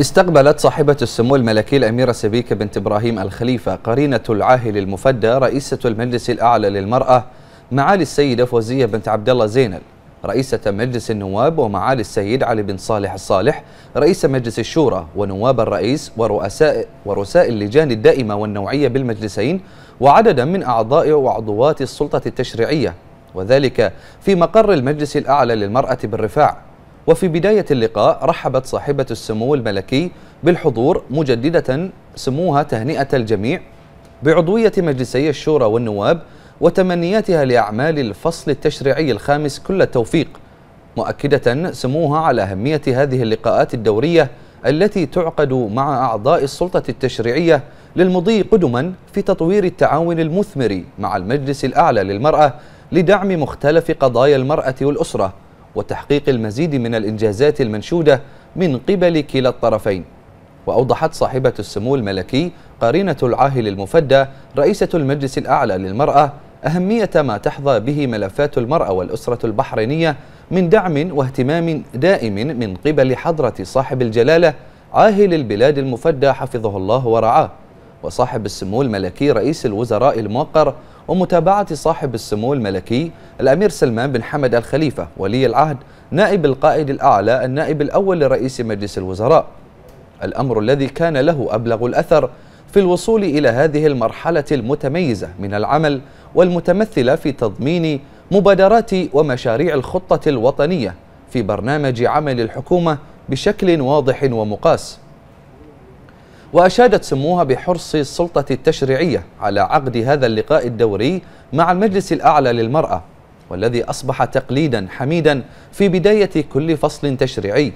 استقبلت صاحبة السمو الملكي الأميرة سبيكة بنت إبراهيم الخليفة قرينة العاهل المفدى رئيسة المجلس الأعلى للمرأة معالي السيدة فوزية بنت عبد الله زينب رئيسة مجلس النواب ومعالي السيد علي بن صالح الصالح رئيس مجلس الشورى ونواب الرئيس ورؤساء ورؤساء اللجان الدائمة والنوعية بالمجلسين وعددا من أعضاء وعضوات السلطة التشريعية وذلك في مقر المجلس الأعلى للمرأة بالرفاع وفي بداية اللقاء رحبت صاحبة السمو الملكي بالحضور مجددة سموها تهنئة الجميع بعضوية مجلسي الشورى والنواب وتمنياتها لأعمال الفصل التشريعي الخامس كل التوفيق مؤكدة سموها على أهمية هذه اللقاءات الدورية التي تعقد مع أعضاء السلطة التشريعية للمضي قدما في تطوير التعاون المثمر مع المجلس الأعلى للمرأة لدعم مختلف قضايا المرأة والأسرة وتحقيق المزيد من الإنجازات المنشودة من قبل كلا الطرفين وأوضحت صاحبة السمو الملكي قارينة العاهل المفدى رئيسة المجلس الأعلى للمرأة أهمية ما تحظى به ملفات المرأة والأسرة البحرينية من دعم واهتمام دائم من قبل حضرة صاحب الجلالة عاهل البلاد المفدى حفظه الله ورعاه وصاحب السمو الملكي رئيس الوزراء الموقر ومتابعة صاحب السمو الملكي الأمير سلمان بن حمد الخليفة ولي العهد نائب القائد الأعلى النائب الأول لرئيس مجلس الوزراء الأمر الذي كان له أبلغ الأثر في الوصول إلى هذه المرحلة المتميزة من العمل والمتمثلة في تضمين مبادرات ومشاريع الخطة الوطنية في برنامج عمل الحكومة بشكل واضح ومقاس وأشادت سموها بحرص السلطة التشريعية على عقد هذا اللقاء الدوري مع المجلس الأعلى للمرأة والذي أصبح تقليدا حميدا في بداية كل فصل تشريعي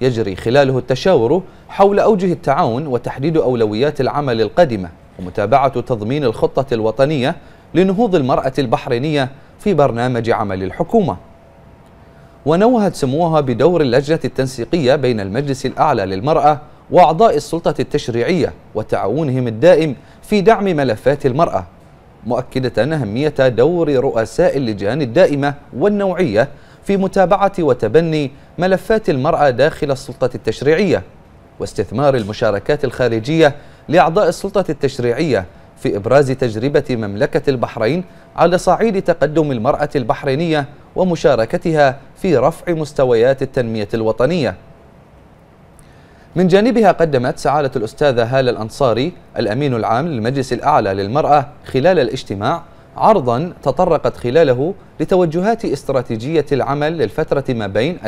يجري خلاله التشاور حول أوجه التعاون وتحديد أولويات العمل القادمة ومتابعة تضمين الخطة الوطنية لنهوض المرأة البحرينية في برنامج عمل الحكومة ونوهت سموها بدور اللجنة التنسيقية بين المجلس الأعلى للمرأة وأعضاء السلطة التشريعية وتعاونهم الدائم في دعم ملفات المرأة مؤكدة أهمية دور رؤساء اللجان الدائمة والنوعية في متابعة وتبني ملفات المرأة داخل السلطة التشريعية واستثمار المشاركات الخارجية لأعضاء السلطة التشريعية في إبراز تجربة مملكة البحرين على صعيد تقدم المرأة البحرينية ومشاركتها في رفع مستويات التنمية الوطنية من جانبها قدمت سعادة الأستاذة هالة الأنصاري الأمين العام للمجلس الأعلى للمرأة خلال الاجتماع عرضا تطرقت خلاله لتوجهات استراتيجية العمل للفترة ما بين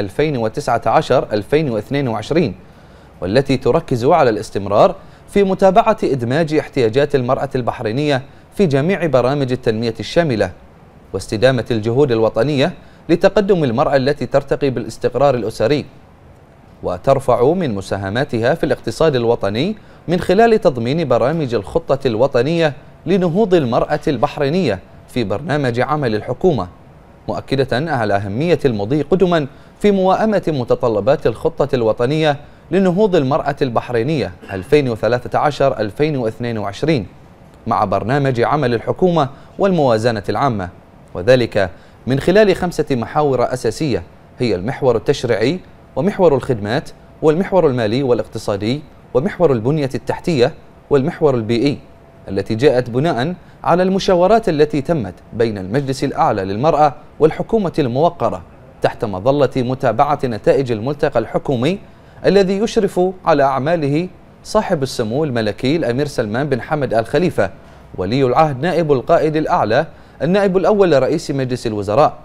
2019-2022 والتي تركز على الاستمرار في متابعة إدماج احتياجات المرأة البحرينية في جميع برامج التنمية الشاملة واستدامة الجهود الوطنية لتقدم المرأة التي ترتقي بالاستقرار الأسري وترفع من مساهماتها في الاقتصاد الوطني من خلال تضمين برامج الخطة الوطنية لنهوض المرأة البحرينية في برنامج عمل الحكومة مؤكدة على أهمية المضي قدما في مواءمة متطلبات الخطة الوطنية لنهوض المرأة البحرينية 2013-2022 مع برنامج عمل الحكومة والموازنة العامة وذلك من خلال خمسة محاور أساسية هي المحور التشريعي ومحور الخدمات والمحور المالي والاقتصادي ومحور البنية التحتية والمحور البيئي التي جاءت بناء على المشاورات التي تمت بين المجلس الأعلى للمرأة والحكومة الموقرة تحت مظلة متابعة نتائج الملتقى الحكومي الذي يشرف على أعماله صاحب السمو الملكي الأمير سلمان بن حمد آل خليفة ولي العهد نائب القائد الأعلى النائب الأول لرئيس مجلس الوزراء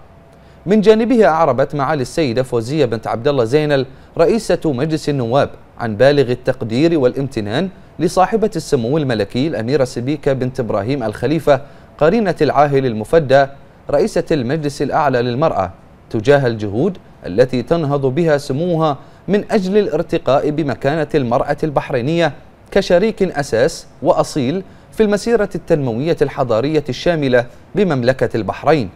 من جانبها أعربت معالي السيدة فوزية بنت عبد الله زينل رئيسة مجلس النواب عن بالغ التقدير والامتنان لصاحبة السمو الملكي الأميرة سبيكة بنت إبراهيم الخليفة قرينة العاهل المفدى رئيسة المجلس الأعلى للمرأة تجاه الجهود التي تنهض بها سموها من أجل الارتقاء بمكانة المرأة البحرينية كشريك أساس وأصيل في المسيرة التنموية الحضارية الشاملة بمملكة البحرين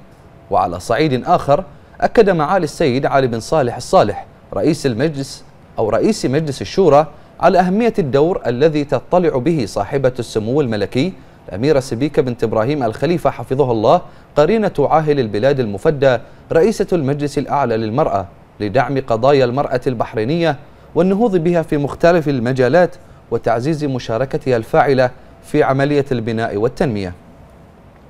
وعلى صعيد آخر أكد معالي السيد علي بن صالح الصالح رئيس المجلس أو رئيس مجلس الشورى على أهمية الدور الذي تطلع به صاحبة السمو الملكي الأميرة سبيكة بنت إبراهيم الخليفة حفظه الله قرينة عاهل البلاد المفدى رئيسة المجلس الأعلى للمرأة لدعم قضايا المرأة البحرينية والنهوض بها في مختلف المجالات وتعزيز مشاركتها الفاعلة في عملية البناء والتنمية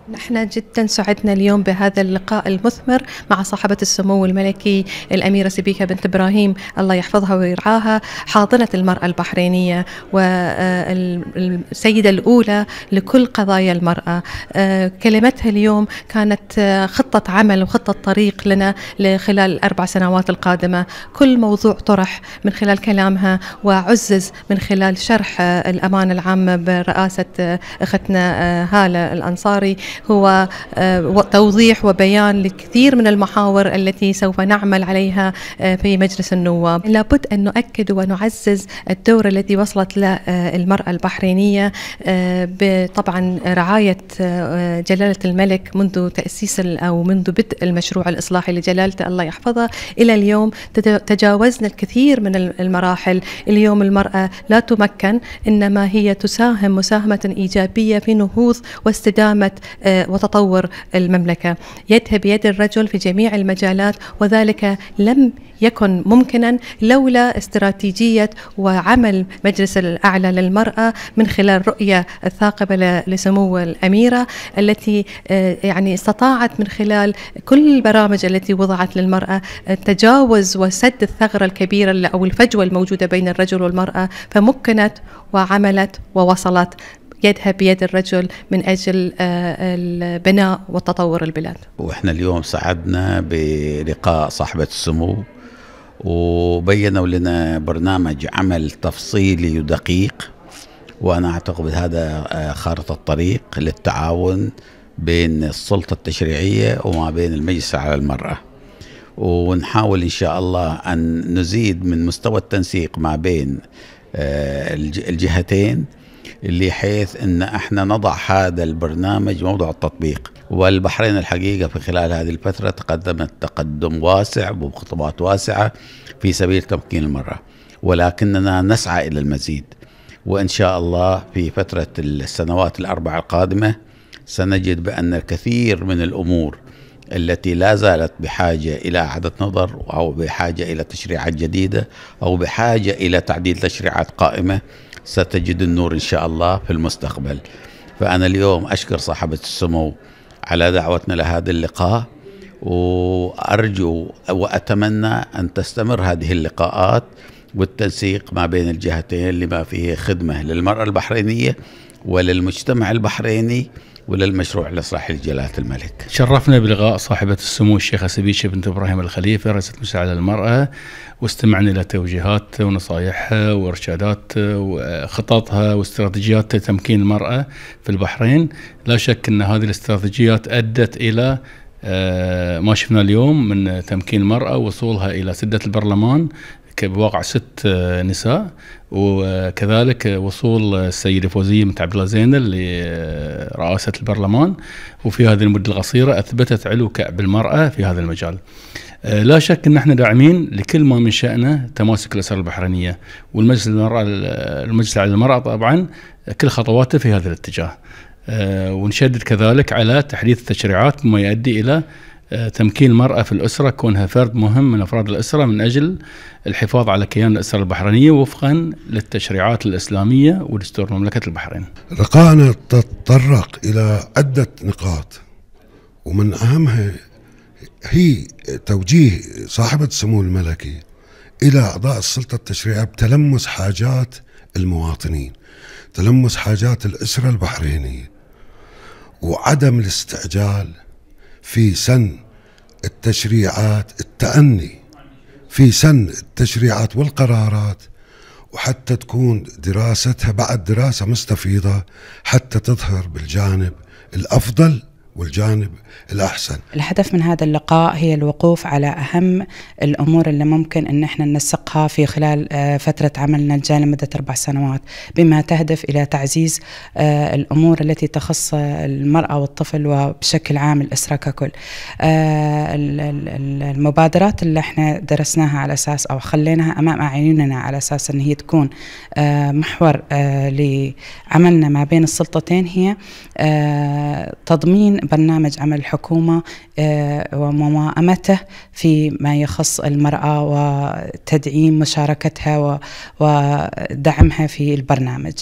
نحن جدا سعدنا اليوم بهذا اللقاء المثمر مع صاحبة السمو الملكي الأميرة سبيكة بنت إبراهيم الله يحفظها ويرعاها حاضنة المرأة البحرينية والسيدة آه، الأولى لكل قضايا المرأة آه، كلمتها اليوم كانت آه، خطة عمل وخطة طريق لنا لخلال الأربع سنوات القادمة كل موضوع طرح من خلال كلامها وعزز من خلال شرح الأمانة العامة برئاسة أختنا هالة الأنصاري هو آه، توضيح وبيان لكثير من المحاور التي سوف نعمل عليها آه، في مجلس النواب لابد أن نؤكد ونعزز الدور الذي وصلت له آه، المرأة البحرينية طبعا رعاية جلالة الملك منذ تأسيس أو منذ بدء المشروع الإصلاحي لجلالته الله يحفظها إلى اليوم تجاوزنا الكثير من المراحل اليوم المرأة لا تمكن إنما هي تساهم مساهمة إيجابية في نهوض واستدامة آه، وتطور المملكة يدها بيد الرجل في جميع المجالات وذلك لم يكن ممكنا لولا استراتيجية وعمل مجلس الأعلى للمرأة من خلال رؤية الثاقبة لسمو الأميرة التي آه، يعني استطاعت من خلال كل البرامج التي وضعت للمرأة آه، تجاوز وسد الثغرة الكبيرة أو الفجوة الموجودة بين الرجل والمرأة فمكنت وعملت ووصلت يدها بيد الرجل من أجل آه، البناء وتطور البلاد وإحنا اليوم سعدنا بلقاء صاحبة السمو وبينوا لنا برنامج عمل تفصيلي ودقيق وأنا أعتقد هذا آه، خارطة الطريق للتعاون بين السلطة التشريعية وما بين المجلس على المرأة ونحاول إن شاء الله أن نزيد من مستوى التنسيق ما بين آه، الجهتين اللي حيث ان احنا نضع هذا البرنامج موضوع التطبيق والبحرين الحقيقه في خلال هذه الفتره تقدمت تقدم واسع وخطوات واسعه في سبيل تمكين المراه ولكننا نسعى الى المزيد وان شاء الله في فتره السنوات الاربع القادمه سنجد بان الكثير من الامور التي لا زالت بحاجة إلى إعادة نظر أو بحاجة إلى تشريعات جديدة أو بحاجة إلى تعديل تشريعات قائمة ستجد النور إن شاء الله في المستقبل فأنا اليوم أشكر صاحبة السمو على دعوتنا لهذا اللقاء وأرجو وأتمنى أن تستمر هذه اللقاءات والتنسيق ما بين الجهتين لما فيه خدمة للمرأة البحرينية وللمجتمع البحريني وللمشروع الاصلاحي لجلاله الملك شرفنا بلقاء صاحبة السمو الشيخة سبيشة بنت إبراهيم الخليفة رئيسة مساعدة للمرأة واستمعنا إلى توجيهات ونصائحها وإرشادات وخططها واستراتيجيات تمكين المرأة في البحرين لا شك أن هذه الاستراتيجيات أدت إلى آه، ما شفنا اليوم من تمكين المرأة وصولها إلى سدة البرلمان بواقع ست آه، نساء وكذلك وصول السيده فوزيه بنت عبد الله زينل لرئاسه البرلمان وفي هذه المده القصيره اثبتت علو كعب المراه في هذا المجال. آه، لا شك ان احنا داعمين لكل ما من شانه تماسك الاسر البحرينيه والمجلس المراه المجلس على المراه طبعا كل خطواته في هذا الاتجاه. آه، ونشدد كذلك على تحديث التشريعات مما يؤدي الى آه، تمكين المرأة في الأسرة كونها فرد مهم من أفراد الأسرة من أجل الحفاظ على كيان الأسرة البحرينية وفقا للتشريعات الإسلامية ودستور مملكة البحرين لقاءنا تطرق إلى عدة نقاط ومن أهمها هي توجيه صاحبة السمو الملكي إلى أعضاء السلطة التشريعية بتلمس حاجات المواطنين تلمس حاجات الأسرة البحرينية وعدم الاستعجال في سن التشريعات التأني في سن التشريعات والقرارات وحتى تكون دراستها بعد دراسة مستفيضة حتى تظهر بالجانب الأفضل والجانب الأحسن الهدف من هذا اللقاء هي الوقوف على أهم الأمور اللي ممكن أن احنا ننسقها في خلال آه، فترة عملنا الجايه لمدة أربع سنوات بما تهدف إلى تعزيز آه، الأمور التي تخص المرأة والطفل وبشكل عام الأسرة ككل آه، المبادرات اللي احنا درسناها على أساس أو خليناها أمام أعيننا على أساس أن هي تكون محور لعملنا ما بين السلطتين هي تضمين برنامج عمل الحكومة آه، وموائمته فيما يخص المرأة وتدعيم مشاركتها ودعمها في البرنامج